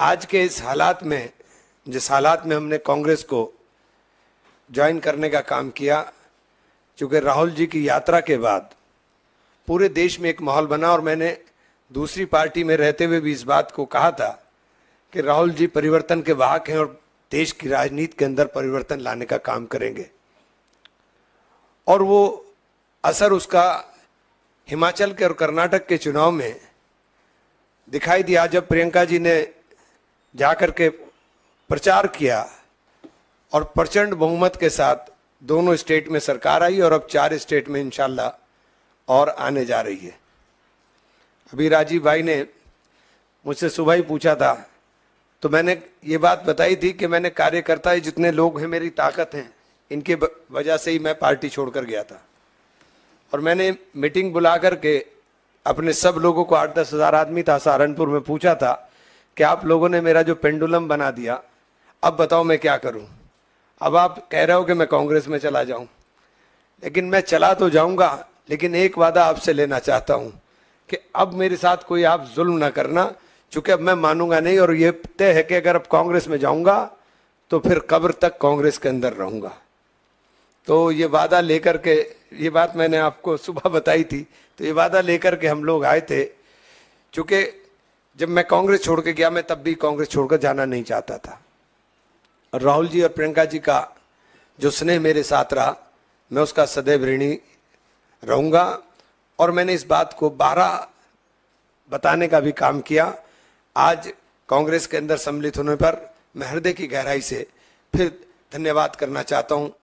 आज के इस हालात में जिस हालात में हमने कांग्रेस को ज्वाइन करने का काम किया चूँकि राहुल जी की यात्रा के बाद पूरे देश में एक माहौल बना और मैंने दूसरी पार्टी में रहते हुए भी इस बात को कहा था कि राहुल जी परिवर्तन के वाहक हैं और देश की राजनीति के अंदर परिवर्तन लाने का काम करेंगे और वो असर उसका हिमाचल के और कर्नाटक के चुनाव में दिखाई दिया जब प्रियंका जी ने जाकर के प्रचार किया और प्रचंड बहुमत के साथ दोनों स्टेट में सरकार आई और अब चार स्टेट में इनशाला और आने जा रही है अभी राजीव भाई ने मुझसे सुबह ही पूछा था तो मैंने ये बात बताई थी कि मैंने कार्यकर्ता जितने लोग हैं मेरी ताकत हैं इनके वजह से ही मैं पार्टी छोड़कर गया था और मैंने मीटिंग बुला करके अपने सब लोगों को आठ दस हज़ार आदमी था सहारनपुर में पूछा था कि आप लोगों ने मेरा जो पेंडुलम बना दिया अब बताओ मैं क्या करूं अब आप कह रहे हो कि मैं कांग्रेस में चला जाऊं लेकिन मैं चला तो जाऊंगा लेकिन एक वादा आपसे लेना चाहता हूं कि अब मेरे साथ कोई आप जुल्म ना करना चूंकि अब मैं मानूंगा नहीं और ये तय है कि अगर अब कांग्रेस में जाऊंगा तो फिर कब्र तक कांग्रेस के अंदर रहूंगा तो ये वादा लेकर के ये बात मैंने आपको सुबह बताई थी तो ये वादा लेकर के हम लोग आए थे चूंकि जब मैं कांग्रेस छोड़ के गया मैं तब भी कांग्रेस छोड़कर जाना नहीं चाहता था और राहुल जी और प्रियंका जी का जो स्नेह मेरे साथ रहा मैं उसका सदैव ऋणी रहूँगा और मैंने इस बात को बारह बताने का भी काम किया आज कांग्रेस के अंदर सम्मिलित होने पर मैं हृदय की गहराई से फिर धन्यवाद करना चाहता हूँ